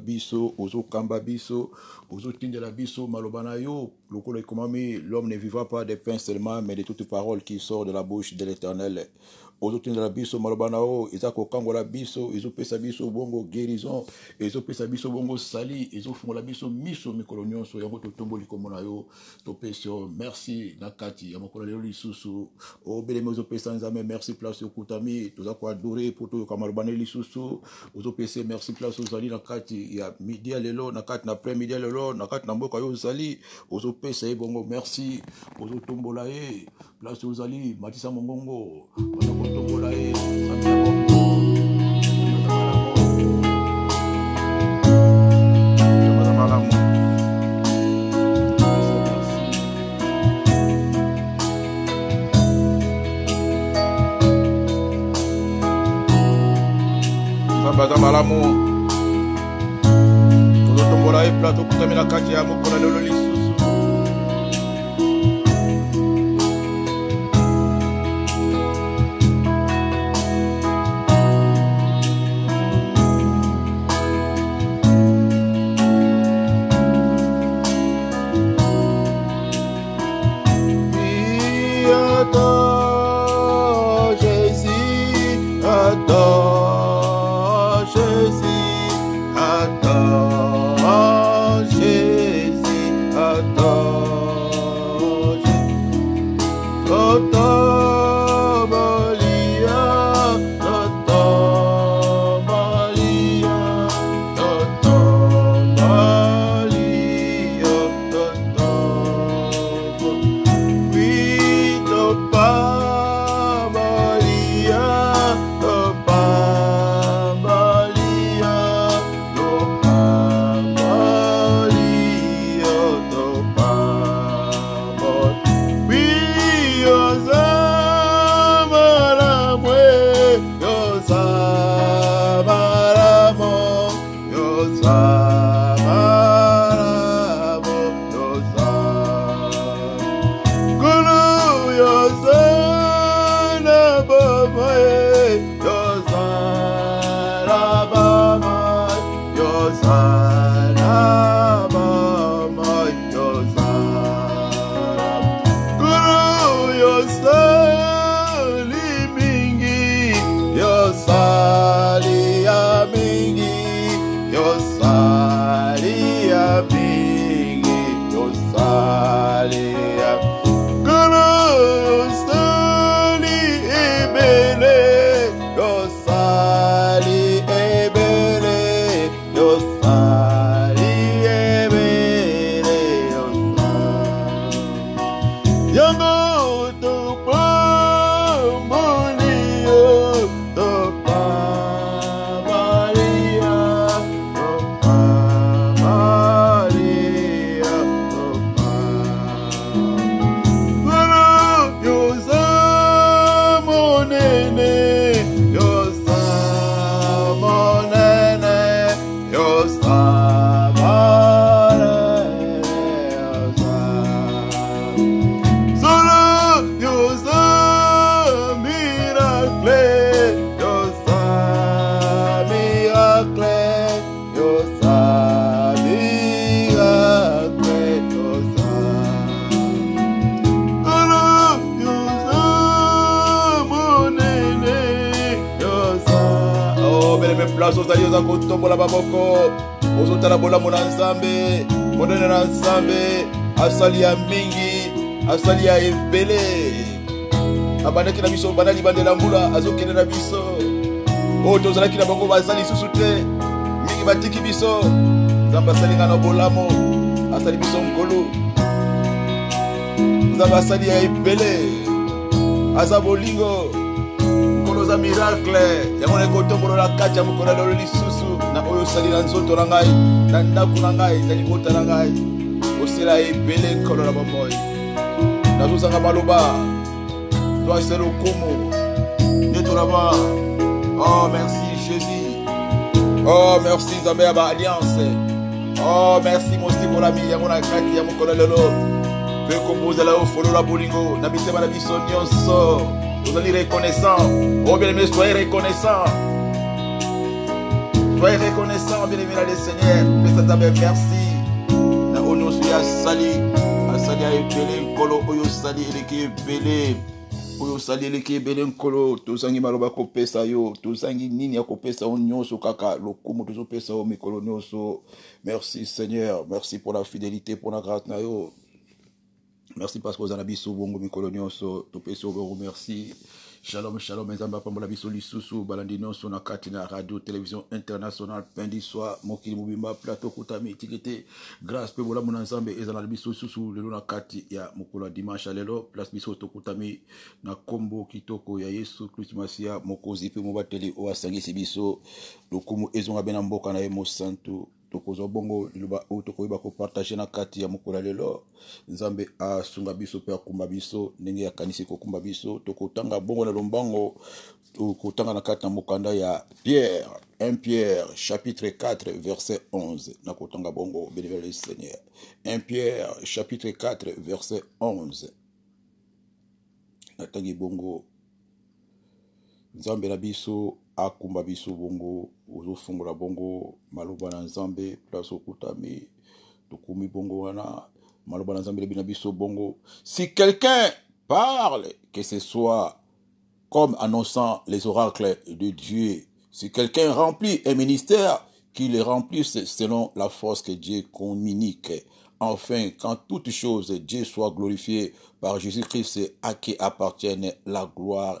biso ozokamba biso ozotindela biso maloba na yo lokola ekomami l'homme ne vivra pas de pain seulement mais de toute parole qui sort de la bouche de l'éternel ozotindela biso maloba na yo eza kokangola biso ezopesa biso bongo guérison ezopesa biso bongo sali ezofungola biso miso mikolo nyonso yango totomboli kombo na yo topesi merci Nakati, kati ya mokolo lelo lisusu obelemi oh, ozopesa nzambe merci place okutami toza koadore pour tout maloba na ye lisusu merci place ozali nakati. kati ya midi ya lelo na kati na après midi ya lelo na kati na mboka oyo ozali ozopesa ye bongo merci ozotombola ye place ozali matisa mongongo baza kotombola ye malamu nzambe aza malamu tukutami na kati ya mokolo lololisi toza kotombola baboko ozotala bolamu na nzambe monene na nzambe asali ya mingi asali ya ebele abandaki na biso banda libandela mbula azokende na biso oyo oh, tozalaki na bango baza lisusu te mingi batiki biso nzambe asali ngai na bolamu asali biso ngolu nzambe asali ya ebele aza bolingo koza mirakle yango na ekotobolola kati ya mokolo lelo lisusu na oyo osali na nzoto na ngai na ndako na ngai na libota na ngai osela ebele nkolo na bomoi nazozanga maloba toase lokumu nde tolaba oh merci jésus oh merci nzambe ya baalliance oh merci mosikolami yango na kati ya mokolo lelo mpe kombozala ofolola bolingo na mitema na biso nyonso Vous allez reconnaissant. Oh bien-aimé, soyez reconnaissant. Soyez reconnaissant, bien-aimé, là, le Seigneur. Merci. Na ono ya sali. Asali ya ebele nkolo. Oyo sali eleki ebele. oyo osali qui ebele nkolo tozangi maloba kopesa yo tozangi nini ya ça on nyonso kaka lokumu tozopesa yo mikolo nyonso merci seigneur merci pour la fidélité pour la grâce na yo merci parce que avez biso bongo vous, nyonso topesi remercie shalom shalom mes amis na na radio télévision internationale pendi soir, mokili plateau kutami etiki grâce mpe bolamu na nzambe biso kati ya mokolo dimanche lelo place na combo kitoko ya yesu masia, masiya pe mobateli o asangi biso lokumu ezonga bena mboka na Santo tokozwa bongo liloba oyo tokoyeba kopartage na kati ya mokolo ya lelo nzambe asunga biso mpe akumba biso ndenge akanisi kokumba biso tokotanga bongo na lombango tokotanga na kati na mokanda ya pierre 1 pierre chapitre 4 verset 11 nakotanga bongo bénévole le seigneur 1 pierre chapitre 4 verset 11 natangi bongo nzambe na biso bongo bongo bongo si quelqu'un parle que ce soit comme annonçant les oracles de dieu si quelqu'un remplit un ministère qu'il le remplisse selon la force que dieu communique Enfin, quand toutes choses, Dieu soit glorifié par Jésus-Christ, à qui appartient la gloire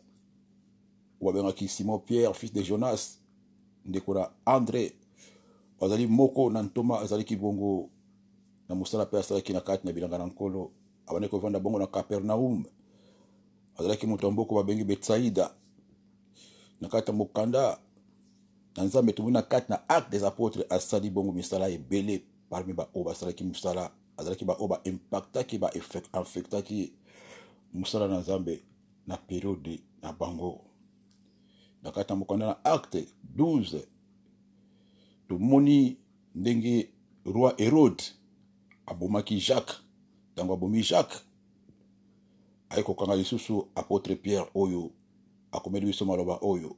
babengaki simon pierre fils de jonas ndeko na andre azali moko na ntoma azalaki bongo na mosala mpe asalaki na kati na bilanga na nkolo abandi kovanda bongo na capernaum azalaki moto ya mboko babengi betsaida na kati ya mokanda na nzambe tomoni na kati na acte des apôtres asali bongo misala ebele parmi baoyo basalaki mosala azalaki baoyo baimpactaki bainfectaki mosala na nzambe na periode na bango na kati mokanda na acte 12 tomoni ndenge roi herode abomaki jacques ntango abomi jacques aye kokanga lisusu apotre pierre oyo akomeli biso maloba oyo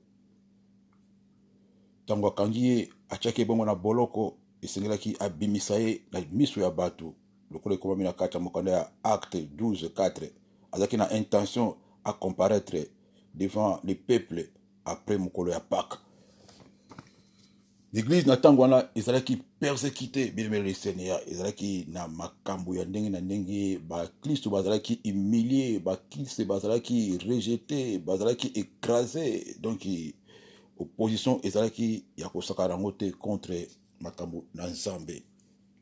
ntango akangi ye atiaki ye na boloko esengelaki abimisa ye na miso ya bato lokola ekomami na kati ya mokanda ya acte 12 4 azalaki na intention acomparaître devant le peuple apres mokolo ya pâke l'église na ntango wana ezalaki persécuté bilemele le seigneur ezalaki na makambo ya ndenge na ndenge bakristu bazalaki humilie bakriste bazalaki rejete bazalaki écrasé donc opposition ezalaki ya kosakana yango te contre makambo na nzambe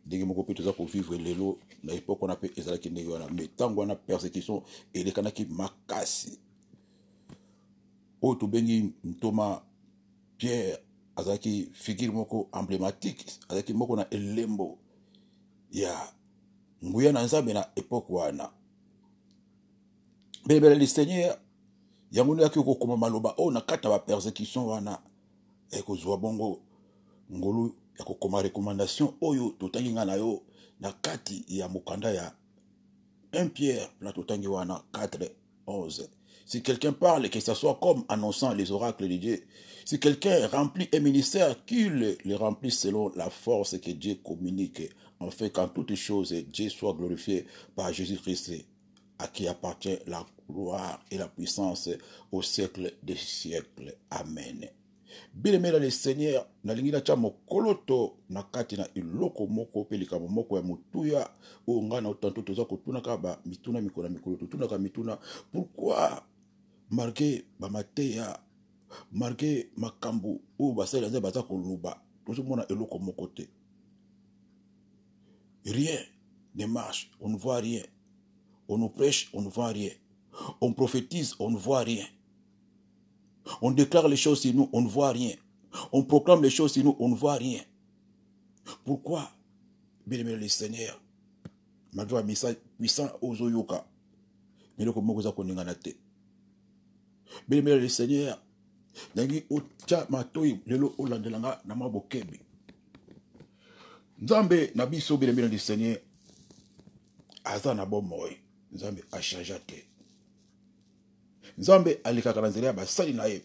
ndenge moko mpe toza kovivre lelo na epoke wana mpe ezalaki ndenge wana me ntango wana persécution elekanaki makasi oyo tobengi ntoma pierre azalaki figure moko emblématique azalaki moko na elembo ya nguya na nzambe na epoke wana belebeleli seigneur yango nde yaki kokoma maloba oyo na kati ya bapersécution wana ekozwa eh, bongo ngolu ya kokoma recommandation oyo totangi ngai na yo na kati ya mokanda ya 1 pierre mpona totangi wana 4 11 Si quelqu'un parle, que ce soit comme annonçant les oracles de Dieu. Si quelqu'un remplit un ministère, qu'il le remplisse selon la force que Dieu communique. En fait, qu'en toutes choses, Dieu soit glorifié par Jésus-Christ, à qui appartient la gloire et la puissance au siècle des siècles. Amen. dans le seigneur dans natya koloto, to na kati na eloko moko mpe likambo moko ya motuya oyo ngai na otanto toza kotunaka bamituna mikolo na mikolo totunaka mituna Pourquoi marke bamateya marke Makambu, oyo basali nzambe baza koloba tozomona eloko moko te rien ne marche on ne voit rien on nous prêche on ne voit rien on prophétise on ne voit rien on déclare les choses sur nous on ne voit rien on proclame les choses sur nous on ne voit rien pourquoi bien aimé le seigneur malgré message puissant ozoyoka biloko moko eza koningana te bien-aimé le seigneur ndenge otya matoi lelo olandela nga na mwa bokebi nzambe na biso bien-aimé le seigneur aza na bomoi nzambe achangea te nzambe alekaka na nzela ya basali na ye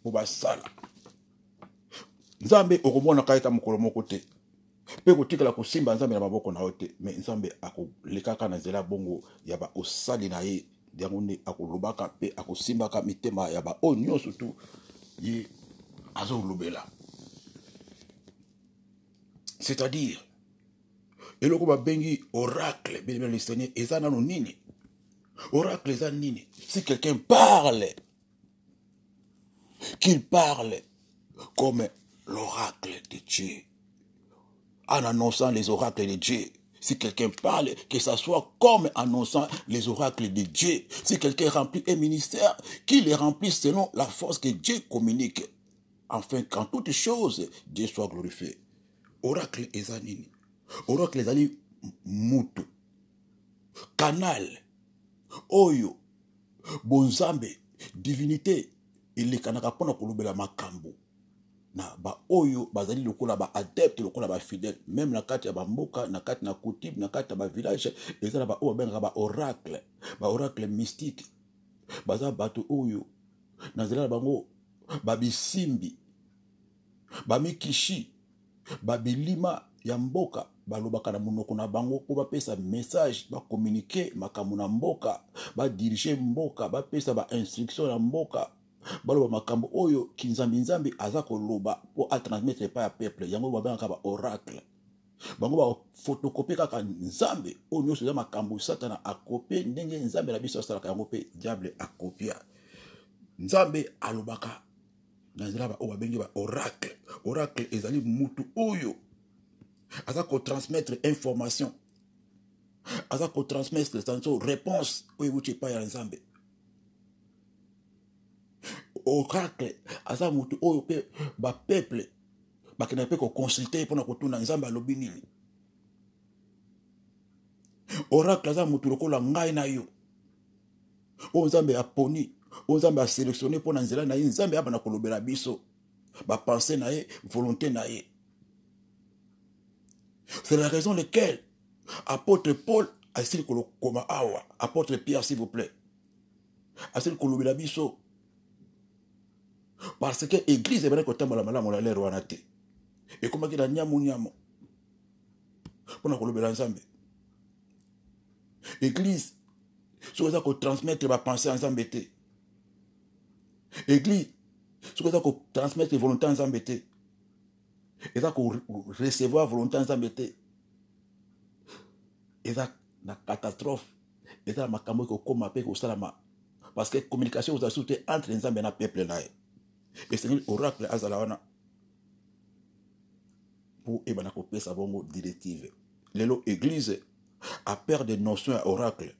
mpo basala nzambe okomonaka ete mokolo moko te mpe kotikala kosimba nzambe na maboko na yo te me nzambe akolekaka na nzela bongo ya baosali na ye ndengo akulubaka pe akusimbaka mitema ya baoyo oh, nyonso tu ye azolobela c'est-à-dire et le eloko bengi oracle bien bien le seigneur eza nano nini oracle eza nini si quelqu'un parle qu'il parle comme l'oracle de dieu en annonçant les oracles de dieu si quelqu'un parle, que ça soit comme annonçant les oracles de Dieu. Si quelqu'un remplit un ministère, qu'il les remplisse selon la force que Dieu communique. Enfin, quand toutes choses, Dieu soit glorifié. Oracle Ezanini. Oracle Ezanini Moutou. Canal. Oyo. Bonzambe. Divinité. Il est pour makambo. na baoyo bazali lokola baadepte lokola bafidele meme na kati ya bamboka na kati na coutibe na kati ya bavillage eza na baoyo babengaka baoracle baoracle mystique baza bato oyo na nzela na bango babisimbi bamikishi babilima ya mboka balobaka na monoko na bango mpo bapesa message bakomunike makambo na mboka badirige mboka bapesa bainstruction na mboka baloba makambo oyo kinzambi-nzambi aza koloba mpo atransmettre epai ya peuple yango babengaka baoracle bango bafotokope kaka nzambe oyo nyonso eza makambo satana akopie ndenge nzambe na biso asalaka yango mpe diable akopia nzambe alobaka na nzela baoyo babengi ba oracle oracle ezali mutu oyo aza kotransmettre information aza kotransmettre sanso réponse oyo ewuti epai ya nzambe oracle aza mutu oyo mpe bapeple bakendaka mpe koconsulte ye mpona kotuna nzambe alobi nini oracle aza motu lokola ngai na yo oyo oh, nzambe aponi oyo oh, nzambe aselektione mpo na nzela na ye nzambe abana kolobela biso bapense na ye volonté na c'est la raison laquelle apôtre paul asili kolokoma awa apôtre pierre s'il vous plaît asili kolobela biso parce que église ebandaki kotambola malamu na et comment te ekomaki na nyamu nyamu pour kolobela ensemble église soki ça qu'on transmettre ya pensée te église ça qu'on transmettre volonté ya nzambe et ça qu'on volonté ya nzambe et ça na catastrophe eza na makambo ekokóma mpe kosalama parce que communication vous a te entre et na peuple là esengeli oracle azalawana pour mpo eh copier sa bongo directive lelo église des notion à oracle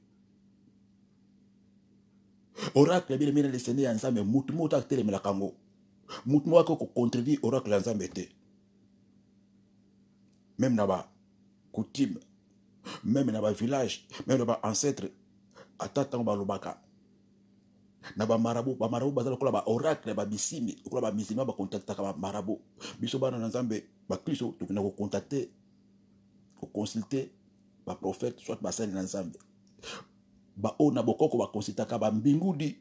oracle bien mina lesene ya ensemble mutu moko akotelemelaka yango mutu moko akoki kocontribue oracle ya nzambe te Même na bacoutime meme na bavillage meme ancêtre. baancetre ata balobaka na bamarabu bamarabu baza lokola baoracle babisimi lokola bamislima bakontaktaka bamarabu biso bana na nzambe bakristo tokenda kokontakte kokonsulte baprofete soit basali na nzambe baoyo na bokoko bakonsultaka bambingudi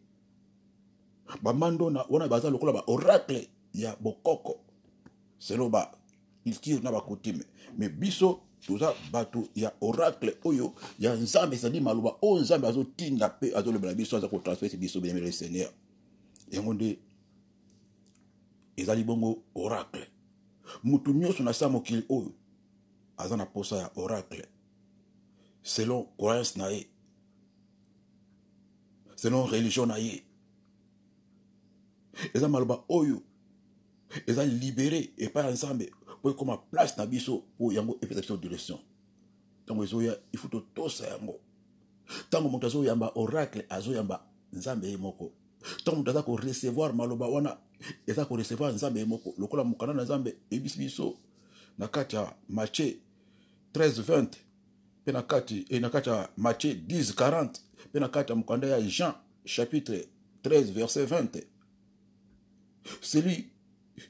bamandona wana baza lokola baoracle ya bokoko selo baculture na bakutume me biso il y a oracle oyo ya nzambe ezali maloba oyo nzambe azotinda mpe azolobela un aza kotransfese biso bien le seigneur ont nde ezali bongo oracle motu nyonso na ils oyo azo na posa ya oracle selon croyance na selon religion na ils eza maloba oyo eza libéré et pas ensemble pour comme place na biso pour yango epesa biso direction il faut tout ça yango ntango moto yamba oracle azoyamba nzambe ye moko ntango moto aza korecevoir maloba wana eza korecevoir nzambe ye moko lokola mokanda na nzambe eyebisi biso na kati ya matie 13 20 mpe na kati ya matie 10 40 mpe na kati ya mokanda ya jean chapitre 13 verset 20 celui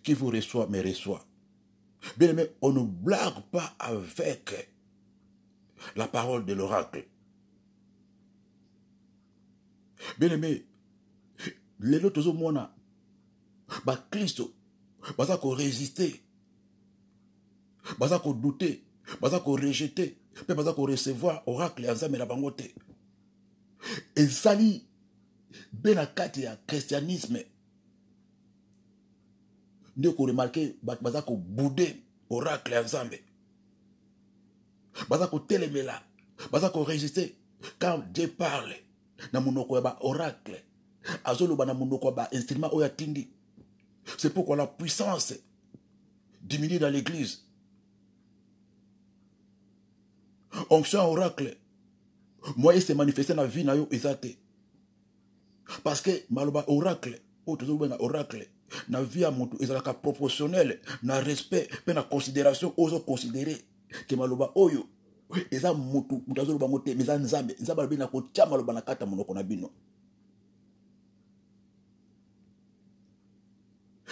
qui vous reçoit me reçoit Bien aimé, on ne blague pas avec la parole de l'oracle. Bien aimé, les qu'on les baza ça qu'on les baza les ça qu'on bah, bah, recevoir oracle ya les bangote. Et ça, les mpe les christianisme ndeko remarke remarquer baza bouder oracle ya nzambe baza kotelemela baza koregistre quand dieu parle na monoko ya baoracle azoloba na monoko ba instrument oyo tindi c'est pourquoi la puissance diminue dans l'église onction moi oracle s'est manifesté dans la vie na yo exacte parce que maloba oracle oyo tozolobenga oracle na vie ya moto ezalaka proportionnele na respect mpe na considération ozoconsidere ke maloba oyo eza motu moto azoloba ngo te me nzambe nzambe alobi na kotia maloba na kati monoko na bino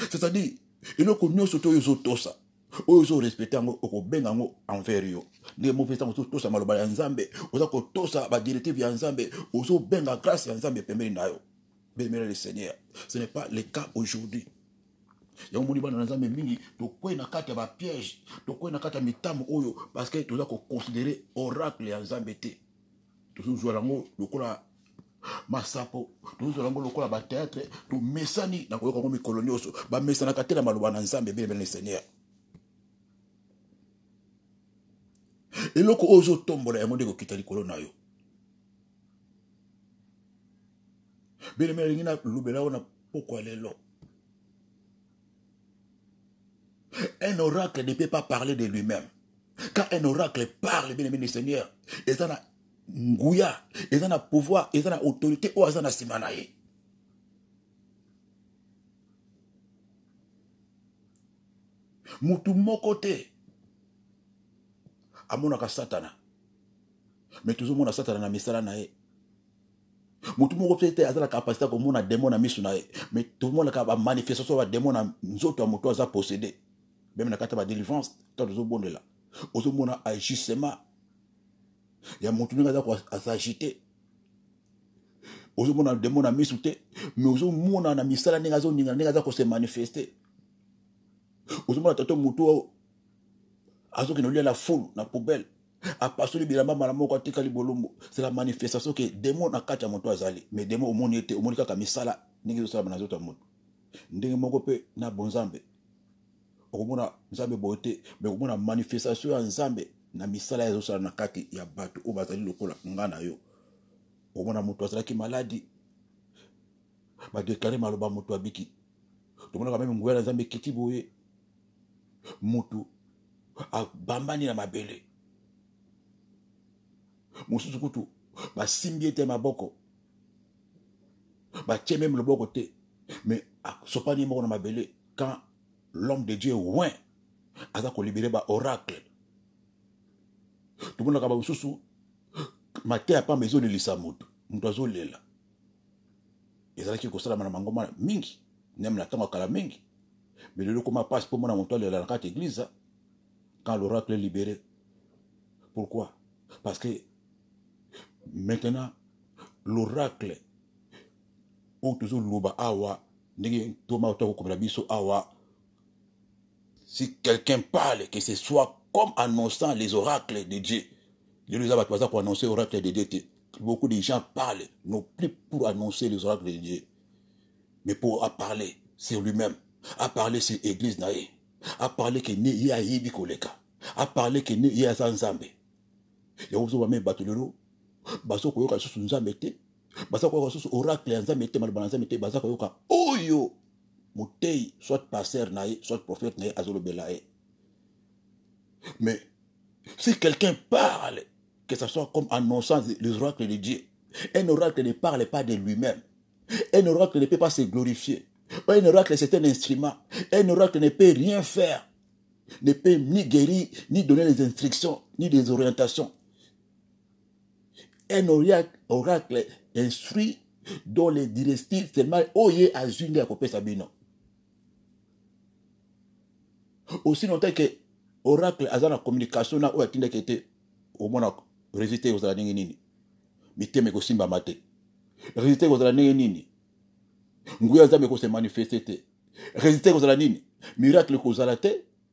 cest eloko nyonso te oyo ezotosa oyo ozorespecte yango okobenga yango envers yo ndenge moko ozotosa maloba ya nzambe oza kotosa badirective ya nzambe ozobenga grâce ya nzambe pembeni na yo bémela le seigneur ce n'est pas le cas aujourd'hui yango moni bana na nzambe mingi tokwe na kati ya bapiège tokwe na kati ya mitamo oyo oh, parceke toza koconsidere oracle ya nzambe te tozozwa yango lokola masapo tozozwa yango lokola bateatre tomesani na koyoka yango mikolo nyonso oh, bamesanaka te na maloba na nzambe belebele le seigneur eloko oh, oyo ozotombola yango nde kokita likolo na yo beleme elingi nalobela n'a pokwa ya lelo un oracle ne peut pas parler de lui-même quand un oracle parle bien aimé le seigneur eza na nguya eza na pouvoir eza na autorité oyo aza na nsima na ye motu moko te amonaka satana toujours mon satana na misala nae motu moko mpe te aza capacité comme on a démon na miso na ye mais tomonaka bamanifestation ya démon na nzoto moto aza posséder même na kati ya badélivrance là tozobondela ozomona agissement ya motu ndenge aza azagite ozomona démon na misu te mais ozomona na misala ndenge azoninga ndenge aza kose manifeste ozomona tato motu azokende olia la foule na poubelle apasoli bilamba mbala moko atika libolongo c'est la manifestation ke demo na kati ya moto azali mais demo omoni ete omoni kaka misala ndenge ezosalama na nzoto ya moto ndenge moko mpe na bonzambe okomona nzambe boye te me okomona manifestation ya nzambe na misala ezosala na kati ya bato oyo bazali lokola nga na yo okomona moto azalaki maladi badeklare maloba moto abiki tomonaka meme nguya na nzambe ekiti boye motu abambani na mabele mosusu kutu basimbi ete maboko batie meme loboko te mais asopani ye moko na mabele quand l'homme de dieu win aza kolibere baoracle tomonaka bamosusu mate ya pamba ezolelisa là. moto azolela ezalaki kosalama na bango mingi neme na ntango akala mingi mais lelo koma pasi mpo mona moto alela na kati quand l'oracle libéré pourquoi parce que Maintenant, l'oracle, ou toujours l'ouba awa, awa, si quelqu'un parle, que ce soit comme annonçant les oracles de Dieu. L'Élisabeth ça pour annoncer oracles de Dieu. Beaucoup de gens parlent, non plus pour annoncer les oracles de Dieu, mais pour à parler sur lui-même, à parler sur l'église naïe, à parler que ne y a yibi koleka, à parler que ne y a sans zambe. Et vous avez le baza yoka lisusu nzambe te baza koyoka lisusu oracle ya nzambe te maloba na nzambe te baza koyoka oyo motei soit paster na ye soit prophète na ye azolobela ye mais si quelqu'un parle que ça soit comme annonçant les oracles de dieu un oracle ne parle pas de lui-même un oracle ne peut pas se glorifier un oracle c'est un instrument un oracle ne peut rien faire ne peut ni guérir ni donner des instructions ni des orientations un oracle instruit dont les directives seulement oyez oh, à Zunga Sabino. Aussi longtemps que oracle a la communication na au atindaki au aux résultat aux ndenge nini aussi ekosimbama maté. Résister aux ndenge nini nguya me ekose manifeste te aux la nini miracle la tête.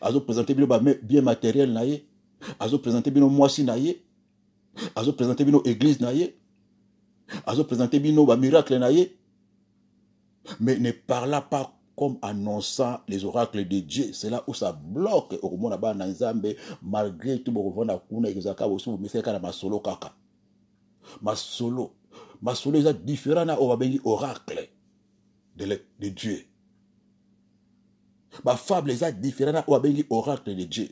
azopresente bino babien materiele na ye azopresente bino mwasi na ye azopresente bino église na ye présenté bino bamiracle na ye mais ne parla pas comme annonçant les oracles de Dieu. C'est là où ça bloque. Au monde là-bas, dans Zambé, malgré tout, mon on kuna, et zaka, aussi, vous mettez kana masolo kaka. Masolo. Masolo, c'est différent, là, on va bénir oracle de, de Dieu fable est différente ou oyo abengi oracle de dieu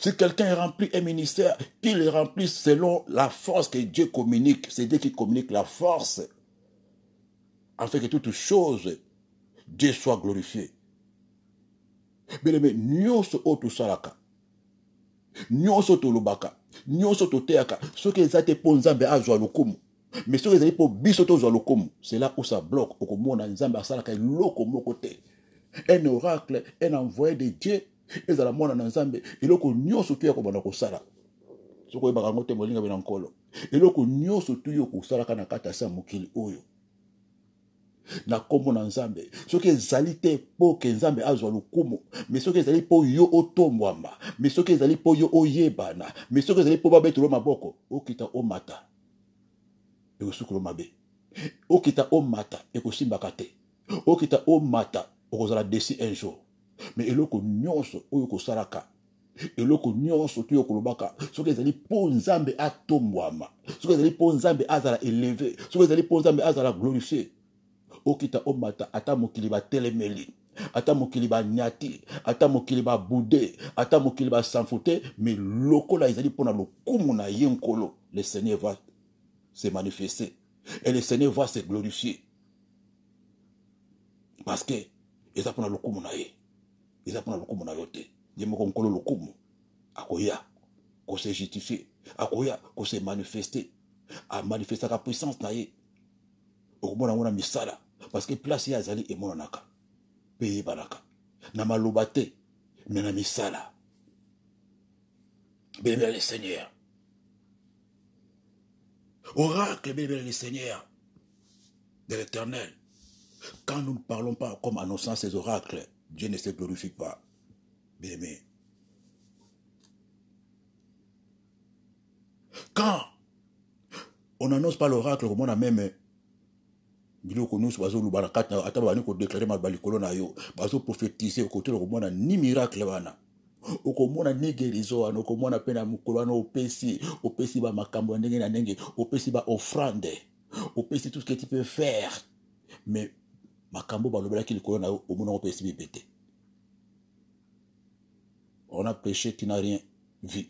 Si quelqu'un remplit un ministère, qu'il le remplisse selon la force que Dieu communique. C'est Dieu qui communique la force. Afin que toute chose, Dieu soit glorifié. Bien aimé, nyonso oyo tosalaka nyonso tolobaka nyonso toteyaka soki eza te mpo nzambe azwa lokumu mais soki ezali mpo biso tozwa lokumu c'est là où ça bloque okomona nzambe asalaka eloko moko te un oracle un envoyé de dieu ezala mwana na nzambe eloko nyonso tu ya kobanda kosala soki oyebaka yango te molinga be na nkolo eloko nyonso tu yo kosalaka na kati ya se ya mokili oyo na nkombo na nzambe soki ezali te mpo ke nzambe azwa lokumu me soki ezali mpo yo otombwama me soki ezali mpo yo oyebana me soki ezali mpo babetelo maboko okita omata ekosukula mabe okita omata ekosimbaka te okita omata okozala desi un jour me eloko nyonso oyo okosalaka eloko nyonso to yo okolobaka soki ezali mpo nzambe atombwama soki ezali mpo nzambe azala eleve soki ezali mpo nzambe azala glorifie okita omata ata mokili batelemeli ata mokili banyati ata mokili babude ata mokili basanfu te me lokola ezali mpo na lokumu na ye nkolo le seigneur va s'est manifesté. Et le Seigneur va se glorifier. Parce que, Il ils apprennent le ye. Il le ko se justifier. koya ko s'est manifesté A manifester la puissance au misala. Parce que place y a zali et pays baraka. te, mais na misala. Béni le Seigneur. Oracle, bien le Seigneur, de l'Éternel. Quand nous ne parlons pas comme annonçant ces oracles, Dieu ne se glorifie pas. Bien aimé. Quand on n'annonce pas l'oracle, au a même eh, biloko nyonso Bazou na kati na ata babaniki kodéclare maloba likolo na yo bazoprophétise okotela komona ni miracle wana okomona ne gerizo wana okomona mpe na mokolo wana opesi opesi bamakambo ya ndenge na ndenge opesi offrande opesi tout ce que tu peux faire mais makambo balobelaki likolo na yo omonango mpe esi bibete on a péché tu n'as rien vu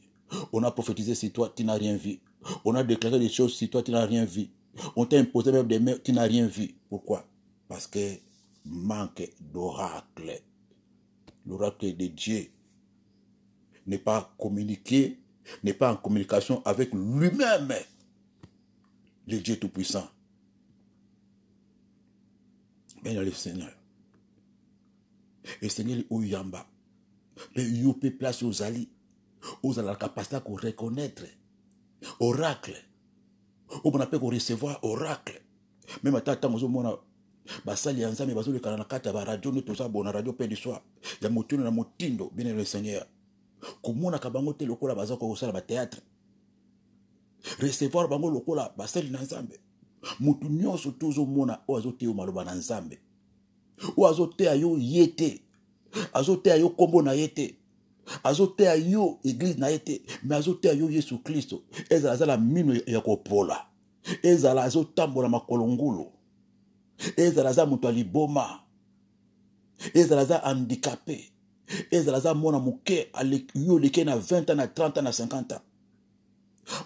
on a prophétisé si toi tu n'as rien vu on a déclaré des choses si toi tu n'as rien vu on t'a imposé même des mains tu n'as rien vu pourquoi parce que manque d'oracle l'oracle de Dieu n'est pas communiqué, n'est pas en communication avec lui-même, le Dieu Tout-Puissant. Bien le Seigneur. Et le Seigneur est au Yamba. Mais il peut place aux alliés. Aux la capacité de reconnaître. Oracle. On appelle recevoir oracle. Même à tant que basali ensemble, en train de radio en train de motindo bien le seigneur komonaka bango te lokola baza kosala bateatre recevoir bango lokola basali na nzambe motu nyonso te ozomona oyo azoteya maloba na nzambe oyo azoteya yo ye te azoteya yo nkombo na ye te azoteya yo eglize na ye te me azoteya yo yesu kristo ezala azala mino ya kopola ezala azotambola makolo ngulu ezala aza moto ya liboma ezala aza handikape Et aza mwana moke yo oleki na 20 ans 30 ans 50 ans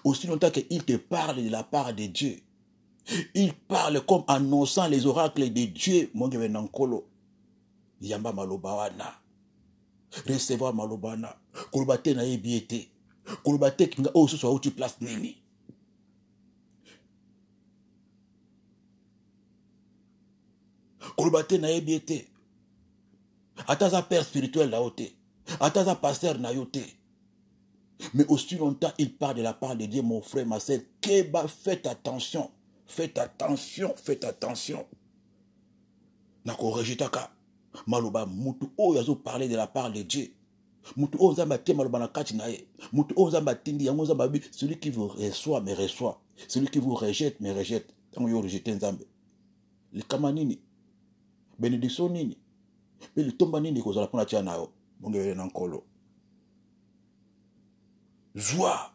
aussi longtemps qu'il te parle de la part de dieu il parle comme annonçant les oracles de dieu Mon na nkolo yamba malobana recevoir Malobana. wana na te nayebi te kinga oyo oh, de place nini koloba te nayebi ataza père spirituel na Attaza pasteur ataza mais aussi longtemps il parle de la part de Dieu mon frère ma sœur keba faites attention faites attention faites attention ka, maloba mutu oh, yazo parler de la part de dieu mutu o oh, nzambe atie maloba na kati na mutu oyo oh, nzambe atindi yango nzambe celui qui vous reçoit me reçoit celui qui vous rejette me rejette ntango yo orejete nzambe likama nini benediction nini mpe litomba nini ekozala mpona tia na yo bongewele na nkolo zwa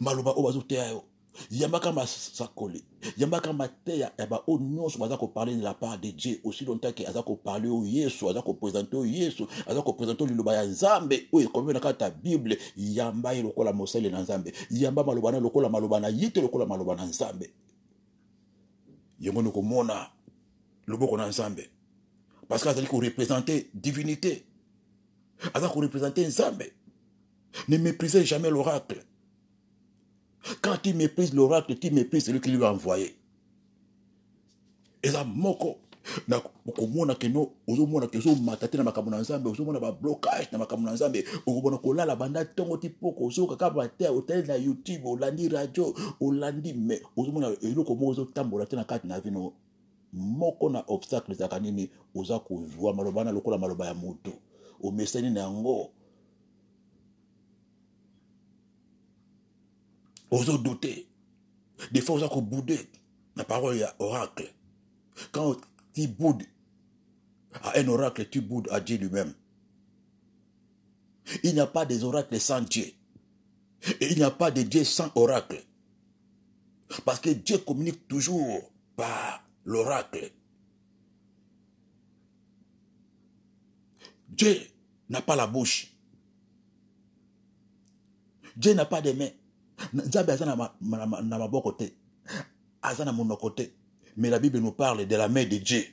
maloba oyo bazoteya yo yambaka masakoli yambaka mateya ya baoyo nyonso baza koparle de la part de dieu aussi longtemps aza koparle oyo yesu aza koprésente oyo yesu aza koprésente liloba ya nzambe oyo ekomemi na kati ya bible yamba ye lokola mosali na nzambe yamba maloba na lokola maloba na ye te lokola maloba na nzambe yango nokomona loboko na nzambe parce qu'azali koreprésente divinité aza koreprésente nzambe ne méprisez jamais l'oracle quand tu méprises l'oracle tu méprises celui qui lui a envoyé Et eza moko okomona keno ozomona ke ozomata Matate na makambo na nzambe ozomona blocage na makambo na nzambe okobona kolala banda ntongo ti mpoko ozoyoka kaka bate otali na youtube olandi radio au olandi me ozomona eloko moko ozotambola te na kati na vino moko na obstacle ezalaka nini oza kozwa maloba lokola maloba ya moto omesani na yango doté des fois oza kouboudé la parole ya oracle quand tu boudes à un oracle tu boudes à dieu lui-même il n'y a pas des oracles sans dieu et il n'y a pas de dieu sans oracle parce que dieu communique toujours par l'oracle. Dieu n'a pas la bouche. Dieu n'a pas des mains. Nzambe na ma côté. mon Mais la Bible nous parle de la main de Dieu.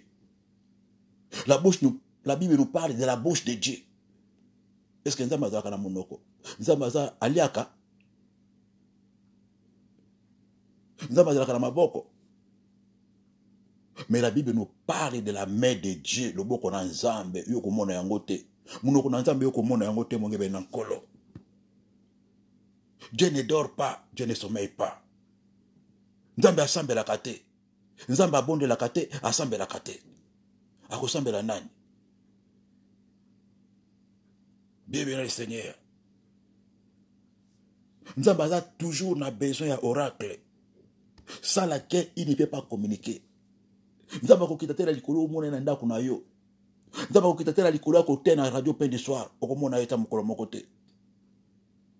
La, bouche la Bible nous parle de la bouche de Dieu. Est-ce que Nzambe bouche na monoko? Nous avons aliaka. Nzambe azalaka na maboko mais la bible nous parle de la main de dieu loboko na nzambe yo komona yango te monoko na nzambe yo komona yango te mongebe na nkolo dieu ne dort pas dieu ne sommeille pas nzambe asambelaka te nzambe abondelaka te asambelaka te la nani bienvenue le seigneur Nous aza toujours na besoin d'un oracle sans laquelle il ne peut pas communiquer nzambe akokitatela likolo omona ye na ndako na yo nzambe akokitatela likolo yako na radio mpe de soir okomona ye ta mokolo moko te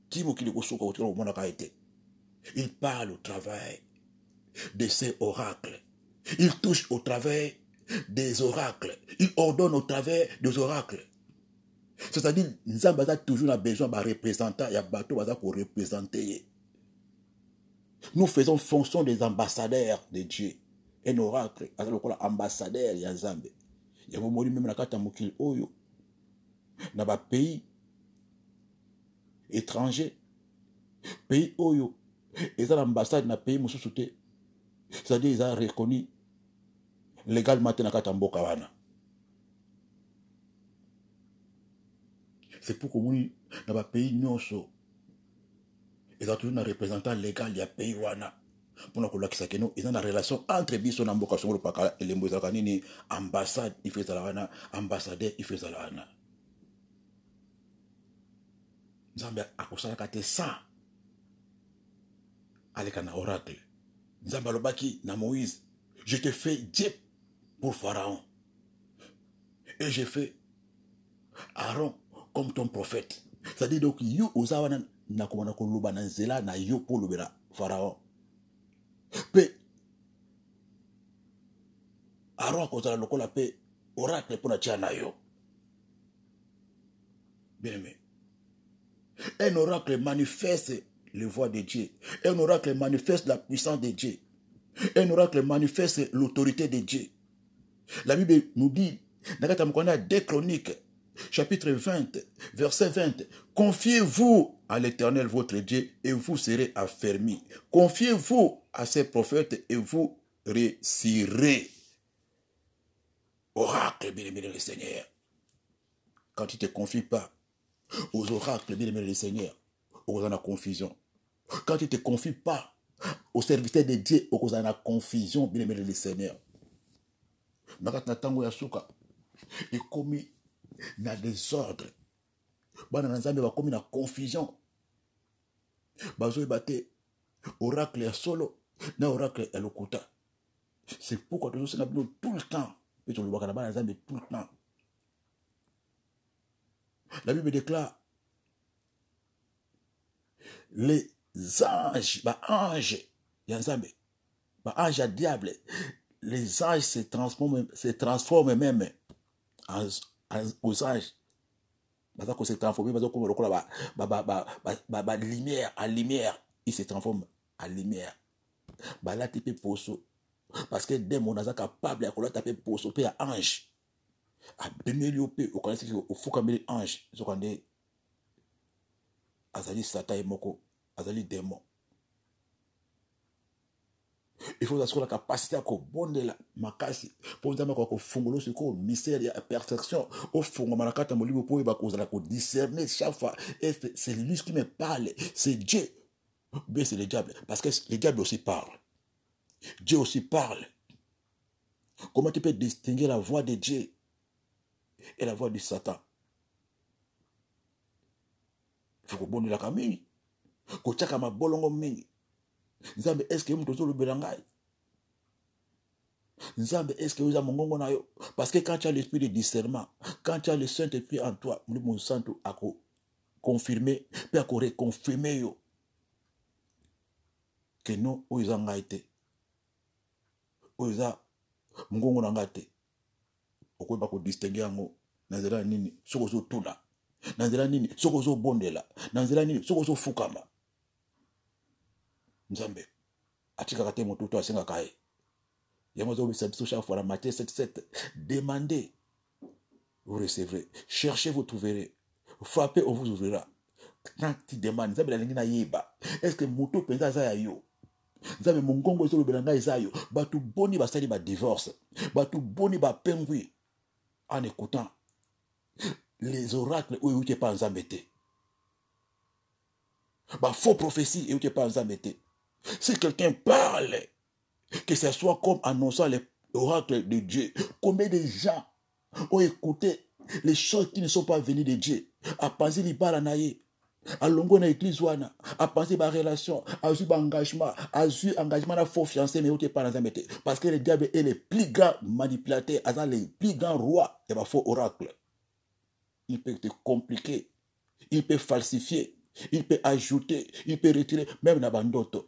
ti mokili kosuka kotikala komonaka ye te il parle au travail de ses oracles il touche au travail des oracles il ordonne au travers des oracles c'est-à-dire nzambe aza toujours na besoin ya barepresentant ya bato baza pour représenter. nous faisons fonction des ambassadeurs de dieu un oracle le lokola ambassadeur ya nzambe yango même même na kati ya Moukil oyo na pays étranger pays oyo et ça l'ambassade na pays mosusu te c'est-à-dire ont reconnu légalement te na kati mboka wana c'est pour komoni na bapays nyonso ça toujours un représentant légal ya pays wana nous kolakisaka eno ont une relation entre biso na mboka songo et les ambassade ambassadeur fait ça wana nzambe Kate kate sa oracle na moïse je te fais dieu pour pharaon et je fais aaron comme ton prophète c'est-à-dire donc na na oracle bien aimé un oracle manifeste les voix de Dieu. Un oracle manifeste la puissance de Dieu. Un oracle manifeste l'autorité de Dieu. La Bible nous dit, dans 2 Chroniques, chapitre 20, verset 20, confiez-vous à l'Éternel votre Dieu et vous serez affermis. Confiez-vous à ces prophètes et vous réussirez. Oracle, bien aimé le Seigneur. Quand tu ne te confies pas aux oracles, bien aimé le Seigneur, on a la confusion. Quand tu ne te confies pas aux serviteurs de Dieu, on a la confusion, bien aimé le Seigneur. Mais quand tu désordre, bana na nzambe bakomi na confusion bazoyeba te oracle ya solo na oracle ya lokuta c'est pourquoi tozosenga bino tout le temps mpe tolobaka na bana nzambe tout le temps la bible déclare les anges baange ya nzambe baange ya diable les anges se transforment, se transforment même en, en, aux anges baza ko se transformer baza ko lokola ba ba ba ba ba ba lumière en lumière il se transforme en lumière la mpe poso parce que demona aza capable ya kola mpe poso mpe à ange abemeli yo mpe au soki ofukameli ange zo nde azali satan moko azali démon il faut ifo azwa na kapasite ya kobondela makasi mpo que akoka kofungola la mystère et perfection on na kati ya molimo parce oyo de discerner chaque fois c'est lui qui me parle c'est dieu Mais c'est le diable parce que le diable aussi parle dieu aussi parle comment tu peux distinguer la voix de dieu et la voix du satan il faut kobondelaka mingi kotiaka mabolongo mingi nzambe eske yo moto ozolobela ngai nzambe eske oza mongongo na yo parce que quand tu as l'esprit de discernement quand tu as le saint esprit en toi molimo santu akoconfirme mpe akoreconfirme yo ke non oyo eza ngai te oyo eza mongongo na ngai te okoyeba kodistingue yango na nzela ya nini soki ozotuna na nzela nini soki ozobondela na nzela nini soki ozofukama nzambe atikaka te motu biso chaque fois demandez vous recevrez cherchez vous trouverez frappez on vous ouvrira ntanti demande nzambe nalingi nayeba estce moto mpenza aza ya yo nzambe mongongo ezolobela ngai eza yo bato boni basali badivorce bato boni bapengwi en écoutant les oracles oyo euti epa nzambe te bafaux prophétie euti epa nzambe te si quelqu'un parle, que ce soit comme annonçant les oracles de Dieu, combien de gens ont écouté les choses qui ne sont pas venues de Dieu à penser libala à longo na église wana par relation, à à par engagement à faux fiancé mais ote pas dans un métier parce que le diable est le plus grand manipulateur le plus grand roi de faux oracle il peut te compliquer il peut falsifier il peut ajouter il peut retirer même dans d'autres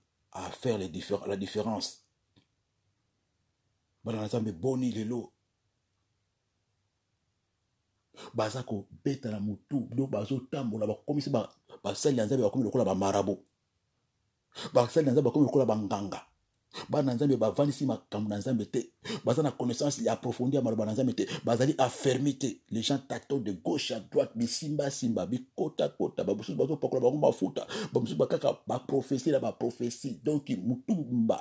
à faire les diffé la différence. bana nzambe boni lelo baza beta na motu do bazotambola bakomisi basali ya nzambe bakomi lokola bamarabo basali ya nzambe komi lokola nganga bana nzambe bavandisi makambo na nzambe te baza na connaissance ya approfondi ya maloba na nzambe te bazali affermi te les gens tacton de gauche à droite Simba bisimbasimba bikotakota bamosusu bazopakola bango mafuta bamosusu bakaka baprofesi na baprofesi donc mutumba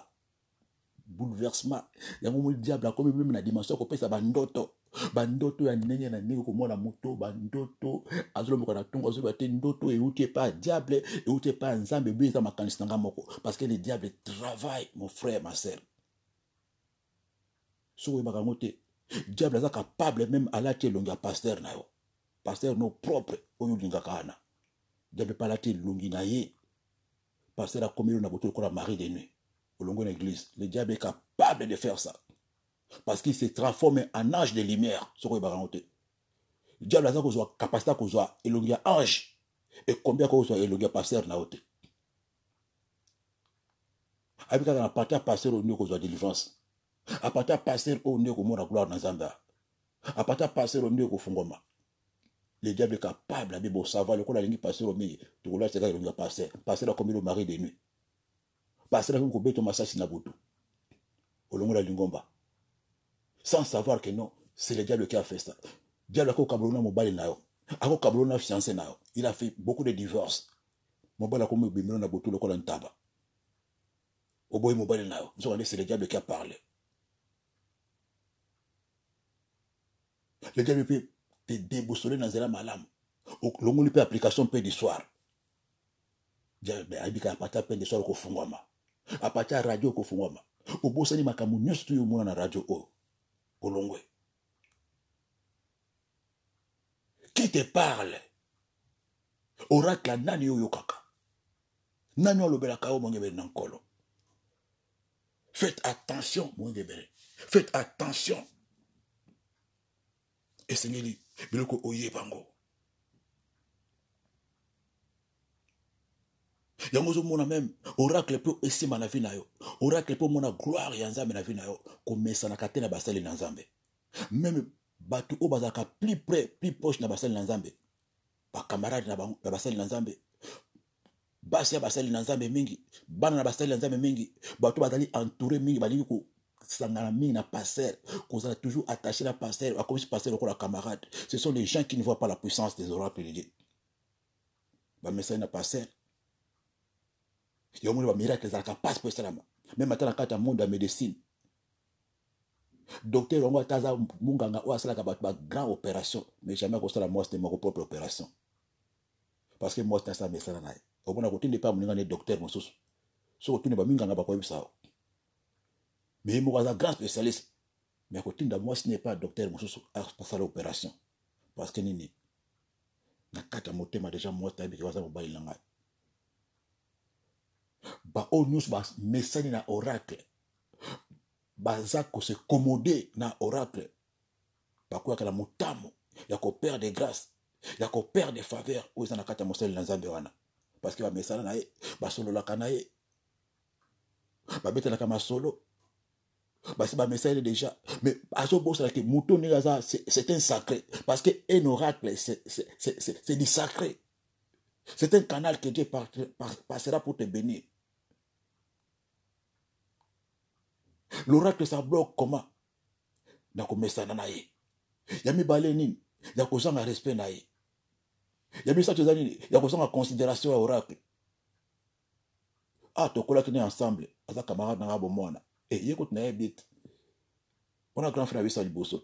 bouleversement yango moli diable akomi meme na dimension akopesa bandoto bandoto ya ndenge na ndenge komona moto bandoto azolomoka na ntongo azoyeba te ndoto euti epai ya diable euti epai ya nzambe bi eza makanisi na nga moko parce que le diable travaille mon frère ma sœur soki oyebaka yango te diable aza capable meme alati elongi ya paster na yo paster no propre oyo olingaka wana diable mpe alati elongi na ye paster akomi yo na botolo lokola mari de nuit long de l'église. Le diable est capable de faire ça. Parce qu'il s'est transformé en ange de lumière. Ce qu'on Le diable a la capacité faire un ange. Et combien qu'on soit élongué pasteur na haute. Avec un à passer au niveau qu'on soit délivrance. À partir passer au niveau qu'on la gloire dans Zamba. À partir passer au niveau qu'on fondement. Le diable est capable de savoir le coup de la ligne pasteur au milieu. Tout le monde est capable a passer. Passer la commune au mari de nuit. Parce lingomba sans savoir que non c'est le diable qui a fait ça diable akokabolona mobali le yo fiancé il a fait beaucoup de divorce mobali akomobimela na butu lokola ntaba Oboy mobali c'est le diable qui a parlé le diable peut te il a Au long olongoli peu application du soir. diable ben, fungwa apatia radio kofungwama obosani makambo nyonso to yomona na radio oyo olongwe qui te parle oracle ya nani oyokaka nani alobelaka yo mongebele na nkolo faites attention mongebele faites attention esengeli biloko oyeba ngo yango ozomona meme oracle mpe esimba na vi na yo oracle pour omona gloire ya nzambe na vi na yo komesanaka na basali na nzambe meme bato oyo plus près plus proche na basali na nzambe bakamarade na basali nzambe mingi na mingi bazali entouré mingi na toujours attaché na camarade ce sont les gens qui ne voient pas la puissance des oracles de na yo moni bamiracle ezalaka mpasi mpo esalama meme ata na kati ya monde ya médecine docteur yango ata aza monganga oyo asalaka bato bagrand opération mais jamais akosala mwasi te moko propre opération parce que mwasi te asala mesala na ye omona kotinde mpe ya moninga ne docteur mosusu soki otunde baminganga bakoyebisa yo mais ye moko aza grand spécialiste mais akotinda mwasi ne epa docteur mosusu asala opération parce que nini na kati ya motema déjà mwasi ayebiki waza mobali na ngai bao nyonso bamesani na oracle baza kosekomode na oracle bakoyaka na motamo ya de grâce ya de faveur oyo eza na kati ya mosali na nzambe wana parceke bamesana na ye basololaka na ye babetanaka masolo basi meser déjà mais azobosana ke moto ndenge aza c'est un sacré parce que un oracle c'est du sacré c'est un canal que dieu passera pour te bénir l'oracle ça bloque comment na komesana na ye ya mibale nini ya kozanga respect na ye ya misato eza nini ya kozanga considération ya oracle ah tokolaki ne ensemble aza camarade nanga bomwana e ye kuti nayebi te mpona grand frère na biso ya liboso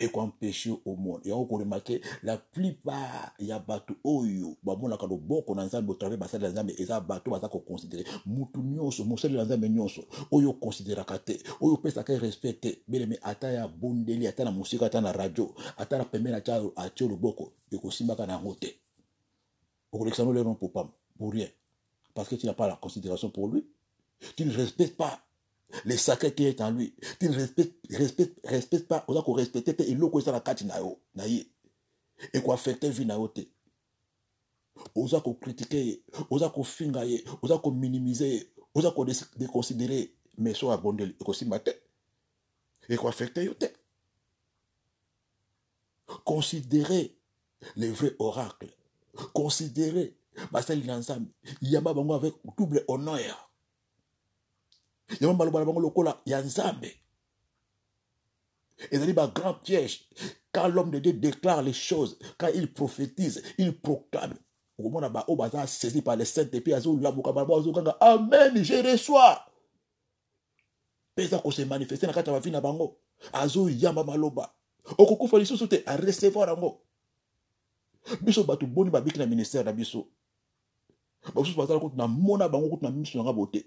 et qu'on péché au monde. Et on remarquer la plupart, il y a bateau, oh bon babon la kado, bon, qu'on a ensemble, travail, les ensemble, et ça, bateau, ça, qu'on considère. Moutou nyonso, les l'ensemble, nyonso, Oyo yo, considère kate, oyo, yo, pesa, kay, respecte, mais, mais, ataya, bondeli, atana, musique, la radio, atana, pemé, na, tcha, a, tcha, le boko, et qu'on ma na, ngote. Pour l'examen, le nom, pour pas pour rien. Parce que tu n'as pas la considération pour lui. Tu ne respectes pas le sacré qui est en lui ne respecte, respectes, respecte pas oza korespecte te eloko eza la la na yo et quoi ekoaffecte vie na yo te oza kokritike qu'on oza kofinga ye qu'on kominimize ye oza kodekonsidere ye mais so et ekosimba et ekoaffecte yo te considérez les vrais oracles considérez basali na nzambe yamba bango avec double honneur yango balobala bango lokola ya nzambe ezali bagrand piège quand l'homme de dieu déclare les choses quand il prophétise il proclame okomona baoyo baza saisi par le sainte mpe azolamuka banabo azokanga amen je reçois mpe eza kosemanifeste na kati ya bavi na bango azoyamba maloba okokufa lisusu te arecevoir yango biso bato boni babiki na ministère na biso basusu bazala kutu mona bango kutu na miso nanga bote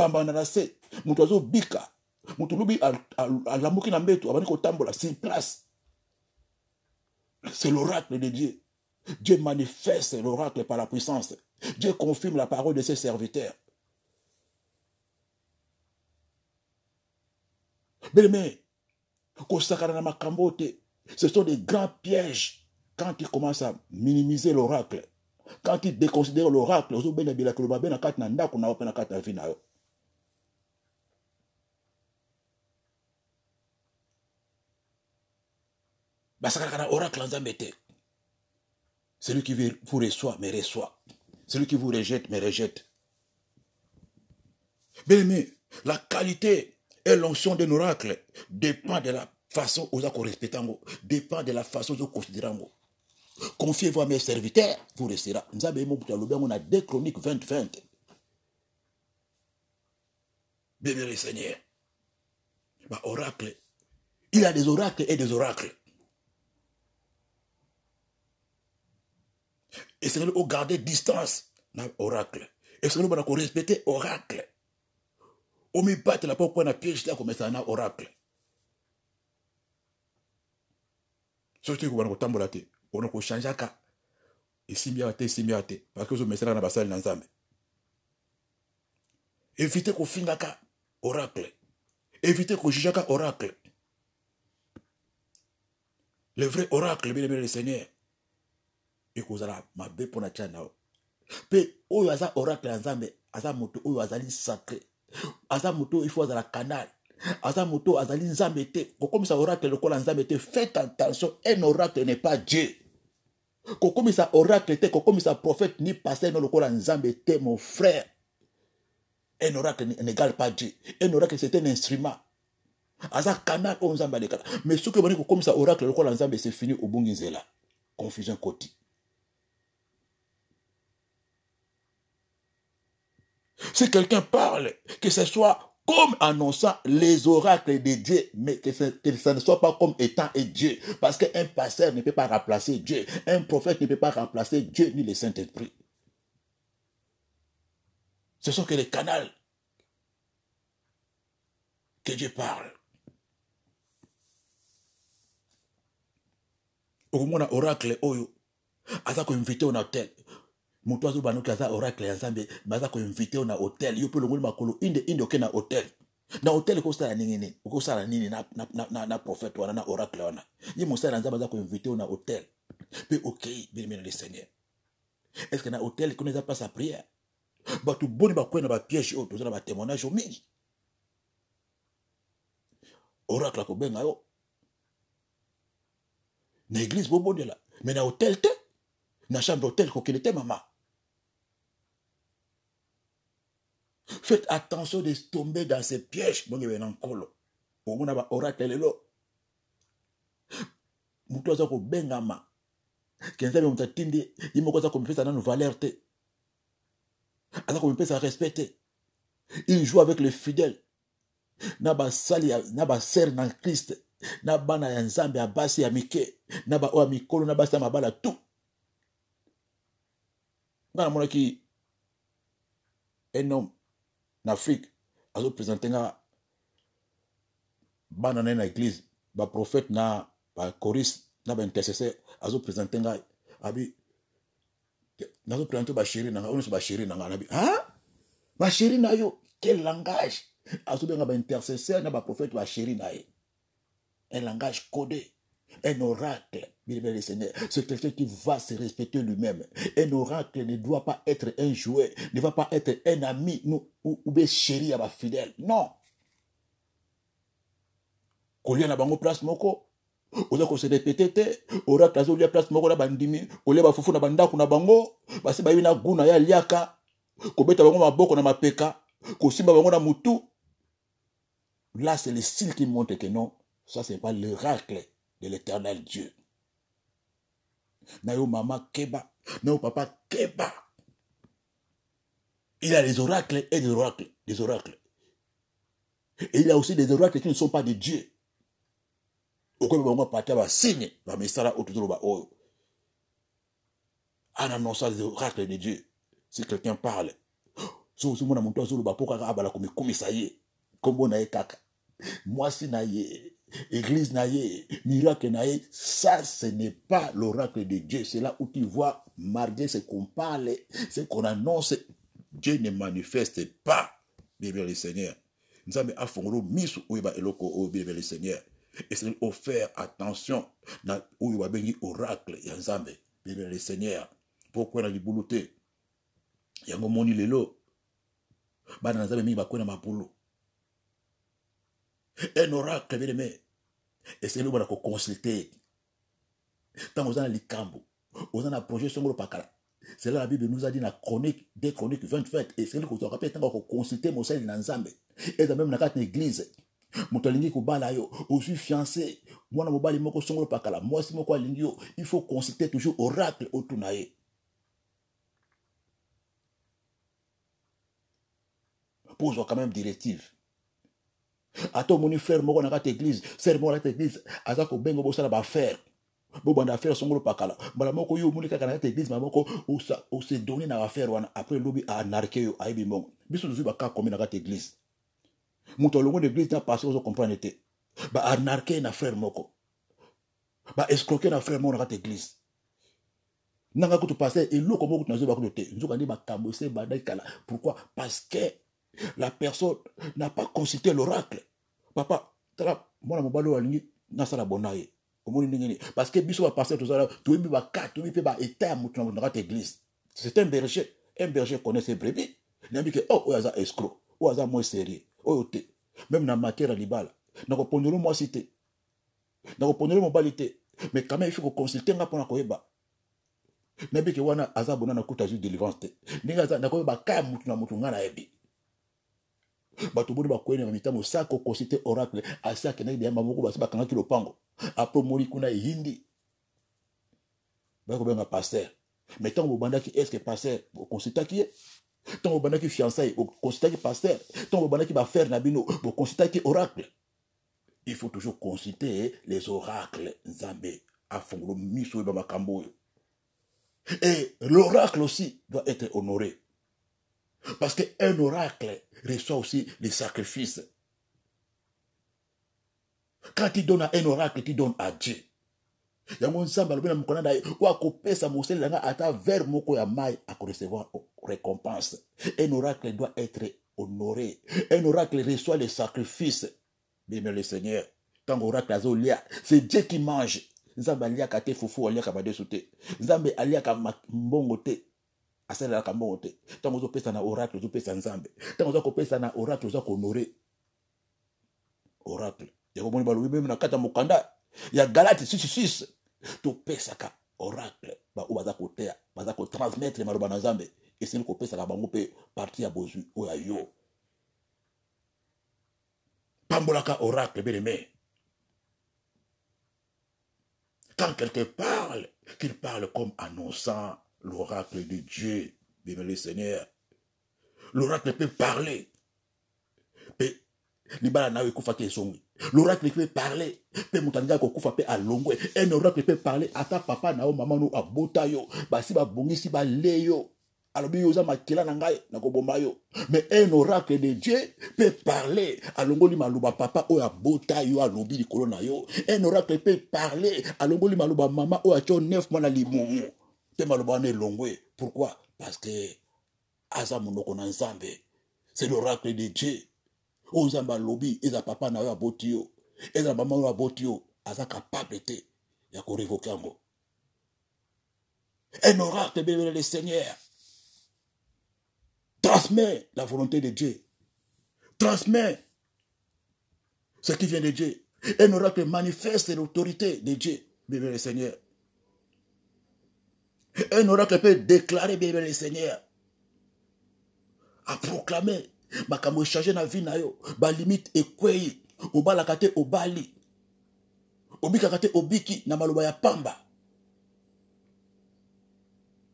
pambana na se moto azobika moto lobi alamuki na mbeto abandi kotambola sur place c'est l'oracle de dieu dieu manifeste l'oracle par la puissance dieu confirme la parole de ses serviteurs bien-aimé kosakana na Makambote, ce sont des grands pièges quand ils commencent à minimiser l'oracle quand ils déconsidèrent l'oracle ozobenga bilakelo babe na kati na ndako na Bah, a un oracle nzambe celui qui vous reçoit mais reçoit celui qui vous rejette mais rejette bien aimé la qualité et l'onction d'un oracle dépend de la façon respecte vous respectez. dépend de la façon dont vous considérez. confiez-vous à mes serviteurs vous resterez. Nous avons mobutu chroniques 20 20 bien le seigneur bah, oracle il a des oracles et des oracles Et c'est nous au garder distance dans l'oracle. Et c'est nous au respecter l'oracle. On me bat la porte pour un piège là comme ça dans l'oracle. Surtout que vous avez un temps pour la On a changé à cas. Et si bien à tête, si bien à tête. Parce que vous avez un temps pour la tête. Évitez qu'on finisse à l'oracle. Oracle. Évitez qu'on juge à l'oracle. Oracle. Le vrai oracle, bien aimé le Seigneur ekozala mabe mpo na tia na yo mpe oyo aza oracle ya nzambe aza moto oyo azali sacré aza moto oyo ifo azala canal aza moto azali nzambe te kokomisa oracle lokola nzambe te fait attention un oracle n'est pas dieu ça oracle était, te ça prophète ni pasteur no lokola nzambe te mon frère un oracle n'égale pas dieu un oracle c'était un instrument aza canal oyo nzambe alekala mais soki comme ça oracle lokola nzambe c'est fini obongi nzela confusion koti Si quelqu'un parle, que ce soit comme annonçant les oracles de Dieu, mais que, ce ne soit pas comme étant et Dieu. Parce qu'un pasteur ne peut pas remplacer Dieu. Un prophète ne peut pas remplacer Dieu ni le Saint-Esprit. Ce sont que les canaux que Dieu parle. a oracle oyo oh, a invité un na hôtel moto azobana aza oracle ya nzambe baza koinviteo na hotel yo mpe longoli makolo inde inde oke na hotel na hotel okosala ndenge nini okosala nini na, na, na, na, na prophète wana na oracle wana ye mosala ya nzambe aza koinviteo na hotel mpe okei bilimina le seigneur est na hotel kuna eza place ya priere bato boni bakwei na bapiège oyo toza na batémoignage mingi oracle akobenga yo na église bobondela me na hotel te na chambre hotel kokende te mama Faites attention de tomber dans ces pièges. omona ba oracle lelo motu aza kobengama ke nzambe moto atindi ye moko aza komipesa nano valeur te aza komipesa respect te il joue avec le fidèle na basali na ser na naba na bana ya nzambe ya basi ya mike na o oh, ya mikolo na basi mabala mabala tu mon namonaki un homme na afrike azopresente nga bana na ye na eglize baprofete na bacoriste na baintercesseur azopresente nga abi nazopresente basheri na nga oyo nyonso basheri na nga nabi a basheri na yo quel langage azobenga baintercesseur na baprofete basheri na ye un langage codé un oracle Bien le Seigneur, c'est quelqu'un qui va se respecter lui-même. Un oracle ne doit pas être un jouet, ne va pas être un ami nous, ou, ou bien chéri à ma fidèle. Non. Collier na bango place moko oza koserepete te oracle azolia place moko na bandimi kolia bafufu na bandako na bango basi bayebi na gu na kobeta bango maboko na mapeka kosimba bango na motu là c'est le style qui montre que non ça c'est pas l'oracle de l'éternel dieu na yo mama keba, na papa keba. Il a des oracles et des oracles, des oracles. Et il a aussi des oracles qui ne sont pas de Dieu. signer, oh. en annonçant oracles de dieu si quelqu'un parle so comme abala église naïe, miracle naïe, ça ce n'est pas l'oracle de Dieu. C'est là où tu vois, Marguerite, ce qu'on parle, ce qu'on annonce, Dieu ne manifeste pas, bien le Seigneur. Nous avons affronté nous Il le Seigneur. Et c'est offert attention oracle le Seigneur. Pourquoi un oracle bien-aimé vous obana koconsulte le oza vous aux dans un projet la bible nous a dit la chronique des chroniques et c'est kozwaka que vous ya consulter mosali vous nzambe ensemble. Et na dans une église moto ko kobala yo êtes fiancé mwana mobali moko songolo pakala vous moko alingi yo il faut consulter toujours oracle au vous. po quand même directive ata omoni frere moko na kati église sere moko na kati église aza kobenga bosala bafere bobanda affaire songolo pakala mbala moko yo omoni kaka na kati église ma moko se donner na affaire wana après lobi anarke yo ayebi mbongo biso tozwi baka komi na kati église moto alongo na église na pasteur été te baanarke na frere moko escroquer na frere moko na kati église nanga kutu pasteur eloko moko kutu de bakutu te nzoka nde makambo ese banda kala pourquoi parce que la personne n'a pas consulté l'oracle papa tala mwana mobali oyo alingi nasala bona ye omoni ndenge nini parce que biso bapaster tozala toyebi baka toyebi mpe baeta ya motu na moto na kati église c'est un berger un berger connaît ses brebis nayambi ke oh oyo aza escro oyo aza moi sérieux oyo te même na matière ya libala nakopondoli mwasi te nakopondoli mobali te mais quand même ifi koconsulte nga mpona koyeba nayebi ke wana aza bona na kuta azwi délivrance te ndenge nakoyeba ka ya motu na motu nga nayebi bato boni na mitambo sa kokosi te oracle asi akendaki biyamba moko basi bakangaki lopango apre omoni kuna eyindi baya kobenga paster mais ntango bobandaki estce paster bokonsultaki ye ntango bobandaki fiançaille bokonsultaki paster ntango bobandaki bafere na bino bokonsultaki oracle il faut toujours consulter les oracles nzambe afungolo miso oyeba makambo oyo et l'oracle aussi doit être honoré parce qu'un oracle reçoit aussi les sacrifices. Quand tu donnes à un oracle, tu donnes à Dieu. yango nzambe alobi na mokolo na ye oyo akopesa mosele nanga ata vers moko ya mai recevoir récompense un oracle doit être honoré un oracle reçoit les sacrifices. Bien le seigneur ntango oracle azolia c'est dieu qui mange nzambe aliaka te fufu aliaka badesu te nzambe aliaka mbongo te asalelaka mbongo te ntango ozopesa na oracle ozopesa nzambe ntango oza kopesa na oracle oza kohonore oracle yakomoni balobi meme na kati ya mokanda ya galate 66 topesaka oracle baoyo baza koteya baza kotransmettre maloba na nzambe esili kopesaka bango mpe parti ya bozwi oyo yo pambolaka oracle bien-aimé quand quelqu'un parle qu'il parle comme annonçant L'oracle de Dieu, bébé le Seigneur. L'oracle peut parler. Mais l'oracle peut parler mpe moto alingaka kokufa mpe alongwe un oracle peut parler ta papa na yo mama no abota yo basi babongisi bale yo alobi yo oza makila na ngai nakobomba mais un oracle de dieu peut parler alongoli maloba papa a abota yo alobi di na yo un oracle peut parler alongoli maloba mama a atyo neuf mwana limumu mpe maloba wana elongwe pourquoi parce que aza monoko na nzambe c'est l'oracle de dieu oyo nzambe alobi eza papa na yo aboti yo eza na mama oyo aboti yo aza capable te ya korevoke yango un oracle bébé le seigneur transmet la volonté de dieu transmet ce qui vient de dieu un oracle manifeste l'autorité de dieu bébé le seigneur un oracle peut déclarer, bien le Seigneur, à proclamer, makambo echange na vie na yo limite balimite ekwei obalaka te obali obikaka te obiki na maloba ya pamba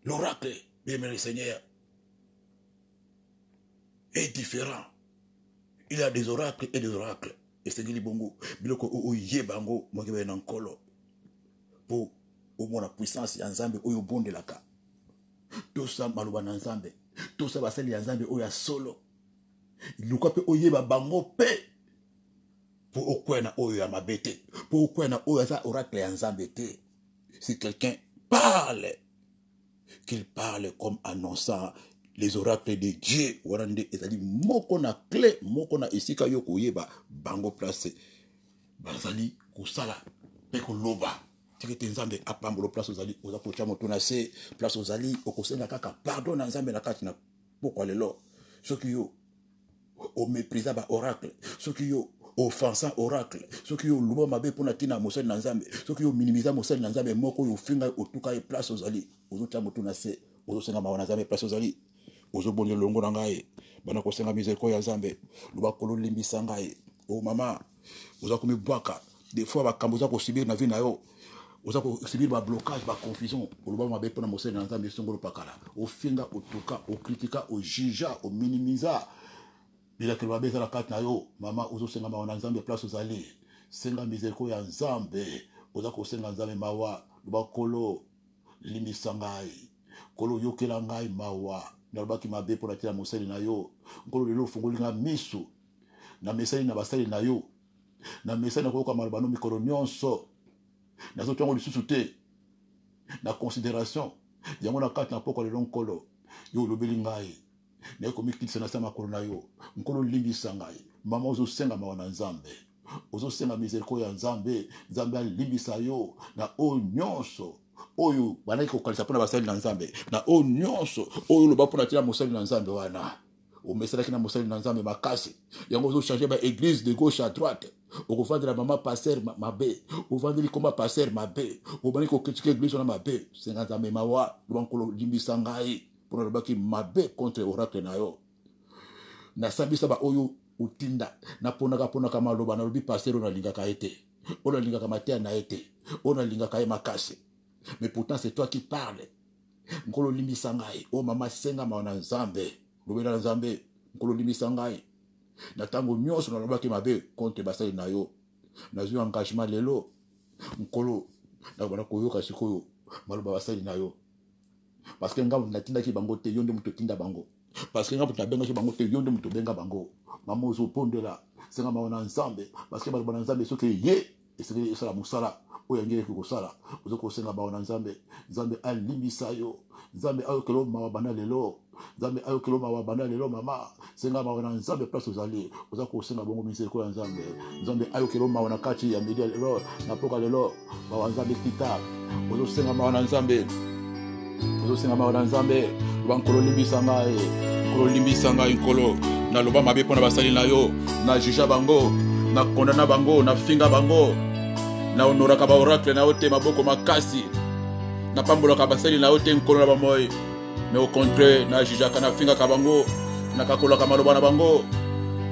l'oracle bien le Seigneur est différent il y a des oracles et des oracles Et esengeli bongo biloko oyeba yango mokeba nan kolo. Pour la puissance ya nzambe oyo obondelaka tosa maloba na nzambe tosa basali ya nzambe oyo ya solo luka mpe oyeba bango mpe mpo okwena oyo ya mabe te mpo na oyo aza oracle ya nzambe te si quelqu'un parle qu'il parle comme annonçant les oracles de dieu wana nde ezali moko na cle moko na esika yo koyeba bango place bazali kosala mpe koloba tiki te nzambe apambola place ozali oza kotia motu na se place ozali okosenga kaka pardon na nzambe na kati na pokwa lelo soki yo omeprisa baoracle soki yo offensa oracle soki yo oluba mabe mpona ntina mosali na nzambe soki yo ominimisa mosali na nzambe moko oyo ofinga otuka ye place ozali ozotia motu na se ozosenga mawa na nzambe place ozali ozobonza elongo na ngai bana kosenga miserikor ya nzambe loba kololimbisa ngai o mama oza komibwaka des fois bakambo oza kosibiri na vi na yo oza kosubir bablocage baconfusion oloba mabe mpona mosali na nzambe songolo pakala ofinga otuka okritika ojuja ominimisa bilakelo mabe eza na kati na yo mama ozosenga mawa na nzambe place ozali senga miseriko ya nzambe oza kosenga nzambe mawa loba kolo limbisa ngai kolo oyokela ngai mawa nalobaki mabe mpona tina mosali na yo nkolo lelo ofungoli nga miso na mesali na basali na yo na mesali na koyoka malobano mikolo nyonso Nazo lisusu te na considération yango na kati na pokwa lelo nkolo yo olobeli ngai nayekomi kilisa na makolo na yo nkolo olimbisa ngai mama ozosenga mawa na nzambe ya nzambe nzambe yo na oyo nyonso oyo banaki kokalisa mpona basali na nzambe na oyo nyonso oyo oloba mpona tina na nzambe wana omesalaki na mosali na nzambe makasi yango ozochange baeglise de gauche à droite okofandela mama paster mabe ofandeli koma paster mabe obandi kokritike eglise wana mabe senga nzambe mawa loba nkolo limbisa ngai mpona olobaki mabe contre oracle na yo nasambisa baoyo otinda naponaka ponaka maloba nalobi paster oyo nalingaka ye te oyo nalingaka mateya na ye te oyo nalingaka ye makasi mais pourtant c'est toi qui parle nkolo olimbisa ngai o oh mama sengama na nzambe lobela na nzambe nkolo ndimisa ngai na ntango nyonso nalobaki mabe kontre basali na yo nazwi engagement lelo nkolo nakobanda koyoka sikoyo maloba basali na yo parceke nga moto natindaki bango te yo nde moto otinda bango parceke nga moto nabengaki bango te yo nde moto obenga bango mama ozopondela senga mao na nzambe parceke baloba na nzambe soki ye esengeli esala mosala oyo angeleki kosala ozokosenga bao na nzambe nzambe alimbisa yo nzambe ayokela omawa banda lelo nzambe ayokeli mawa banda lelo mama senga mawa na nzambe place ozali oza kosenga bongo miseriko ya nzambe nzambe ayokeli mawa na kati ya midi ya lelo na mpoka lelo mawa nzambe kita ozosenga mawa na nzambe ozosenga mawa na nzambe loba nkolo limbisa ngai nkolo limbisa ngai nkolo naloba mabe mpo na basali na yo na juja bango nakondana bango nafinga bango naonoraka baoracle na yo te maboko makasi napambolaka basali na yo te nkolo na bamoi mais au contraire nayajijaka nafingaka bango nakakolaka maloba na bango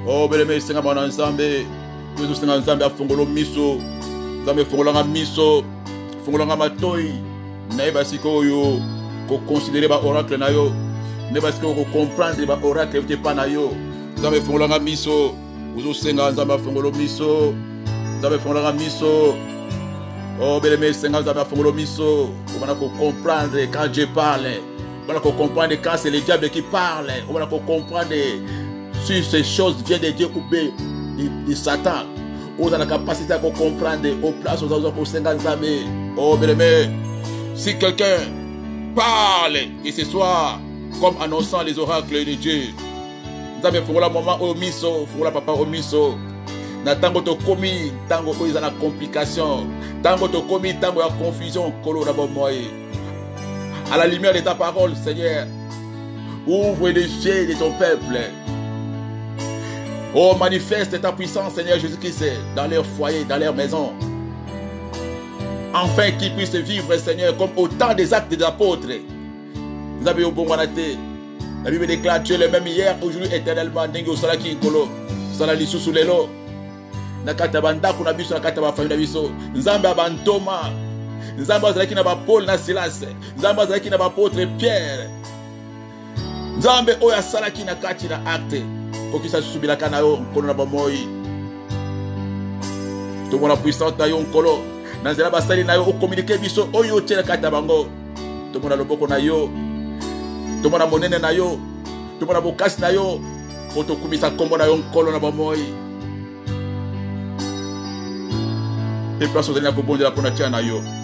o oh, belema esengama nzambe ezosenga nzambe afungolo miso nzambe efungolanga miso efungolanga matoi nayeba sikoyo kokonsidere baoracle na yo nayeba sikoyo kokomprendre baoracle evite pa na yo nzambe de miso ozosenga nzambe afungolo miso nzambe efungolanga miso o oh, un esenga nzambe afungolo miso obana kokomprendre quand je parle voilà qu'on comprend quand c'est le diable qui parle. Voilà qu'on comprend si ces choses viennent de Dieu ou bien de Satan. On a la capacité à comprendre aux places aux amis. Oh, bien si quelqu'un parle et ce soit comme annonçant les oracles de Dieu. fait le moment au miso la papa au miso na ntango tokomi ntango oyo eza na complication ntango tokomi tant ya confusion nkolo na bomoi à la lumière de ta parole, Seigneur. Ouvre les yeux de ton peuple. Oh, manifeste ta puissance, Seigneur Jésus-Christ, dans leurs foyers, dans leurs maisons. Enfin qu'ils puissent vivre, Seigneur, comme au temps des actes des apôtres. Vous avez au bon La Bible déclare Dieu le même hier, aujourd'hui, éternellement. Ndenge salaki nkolo. Sala lisusu lelo. Nakata bandako na biso, nakata bafanyi na biso. Nzambe abantoma nzambe azalaki na bapole na silase nzambe na pierre nzambe Oya asalaki na kati na acte, kokisa susubelaka na yo nkolo na bomoi tomona puissance na yo biso oyo na kati bango tomona na yo tomona monene yo tomona bokasi na yo na yo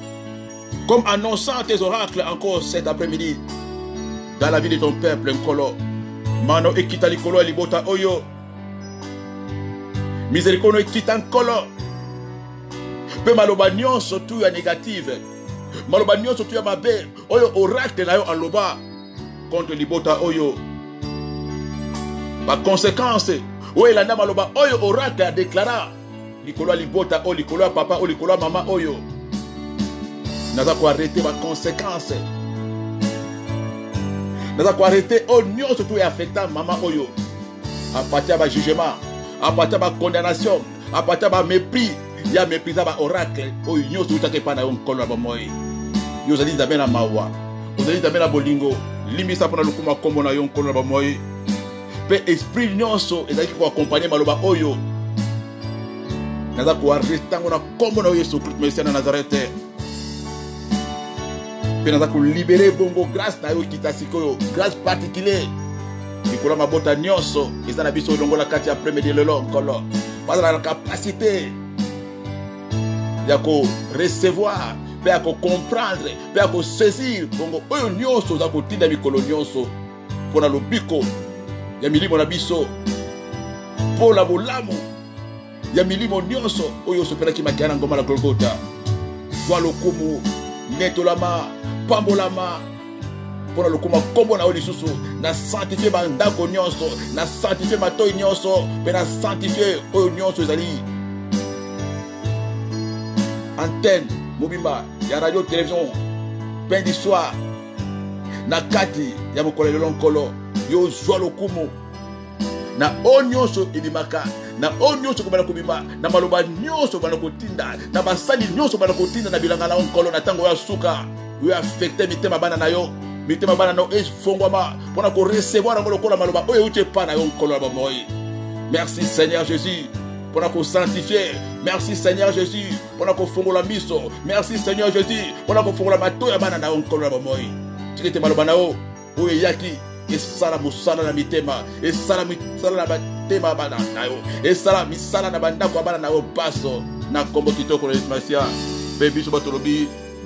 Comme annonçant tes oracles encore cet après-midi dans la vie de ton peuple, Nkolo. Mano ekita likolo libota oyo. Miséricorde ekita Nkolo. Pe maloba nyonso tu ya négative. Maloba surtout tu ya mabe. Oyo oracle na yo aloba contre libota oyo. Par conséquence, oyo la maloba oyo oracle a déclara likolo libota o likolo papa o likolo mama oyo. Nataka kuarete makonsekanse naza koarete oyo nyonso to mama oyo apartir ya mépris ya ya nous oyo nyonso outaka epai na yon nkolo la bomoi yo zali nzambe na mawa zali nzambe na bolingo limbisa mpo a lokuma nkombo na yo nkolo nous nyonso ko accompagner maloba oyo naza na na na nazarete mpe naza kolibere bongo grâce na yo kita sikoyo grâce particulier likolo mabota nyonso eza na biso elongola kati ya premier lelo nkolo bazala na kapasité ya korecevoir mpe ya kocomprendre mpe ya kosaisir bongo oyo nyonso oza kotinda mikolo nyonso mpo na lobiko ya milimo na biso mpo na bolamu ya milimo nyonso oyo osopelaki makea na ngoma na golgota twa lokumu netolama kopambolama mpo na lokoma nkombo na yo lisusu na sanctifie bandako nyonso na sanctifie matoi nyonso mpe na sanctifie oyo nyonso ezali antene mobimba ya radio televizion pain du soir na kati ya mokolo lelo nkolo yo ozwa lokumu na oyo nyonso ebimaka na oyo nyonso kobanda kobima na maloba nyonso kobanda kotinda na basali nyonso kobanda kotinda na bilanga na yo nkolo na ntango ya suka oyo afekte mitema bana na yo mitema bana eh, na yo efongwama mpo na koresevoir yango lokola maloba oyo euti epai na yo nkolo ya bomoi merci seigneur jésus pour ko sanctifier. Merci Seigneur Jésus pour ko confondre miso. Merci Seigneur Jésus pour nous confondre la mato ya bana na onkolo ya moi. Tikete maloba na o oyo yaki esala mosala na mitema esala misala na matema bana na yo esala misala na bandako ya bana na yo baso na kombo kitoko na masia mpe biso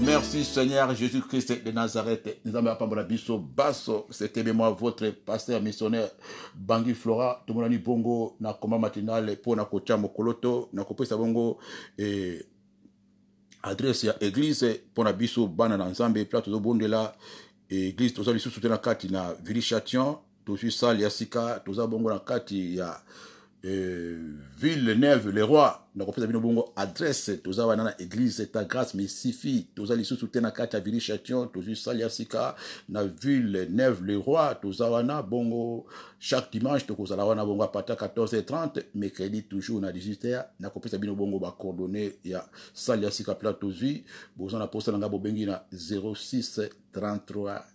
Merci Seigneur Jésus-Christ de Nazareth. Nzambe apambola biso baso moi votre pasteur missionnaire Bangui Flora Tout le na combat matinal mpo na kotia Mokoloto. to na kopesa bongo adresse à église pour na biso bana na nzambe pla tozobondela église toza lisusu te na kati La ville chation tozwi sale ya sika toza bongo na kati Ville euh, villeneuve le roi na kopesa bino bongo adresse, toza wana na église ta grâce misifi toza lisusu te na kati ya virichation tozwi sale ya sika na villeneuve le roi toza wana bongo chaque dimanche tokozala wana bongo apata 14h30 mercredi toujours na 18h na kopesa bino bongo bacoordonné ya sale ya sika pla tozwi boza na poster na ngai na 06 33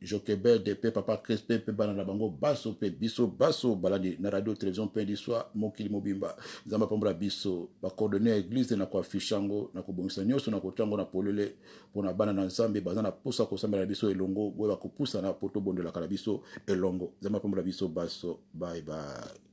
jokeber pe papa crespe pe bana bango basso pe biso baso baladi na radio télévision soir mokili mobimba zama biso Ba coordonner église na kwa na kobongisa nyonso na ensemble, na polele pona bana na posa na biso elongo na pour poto la la biso elongo zama Pombra biso basso bye bye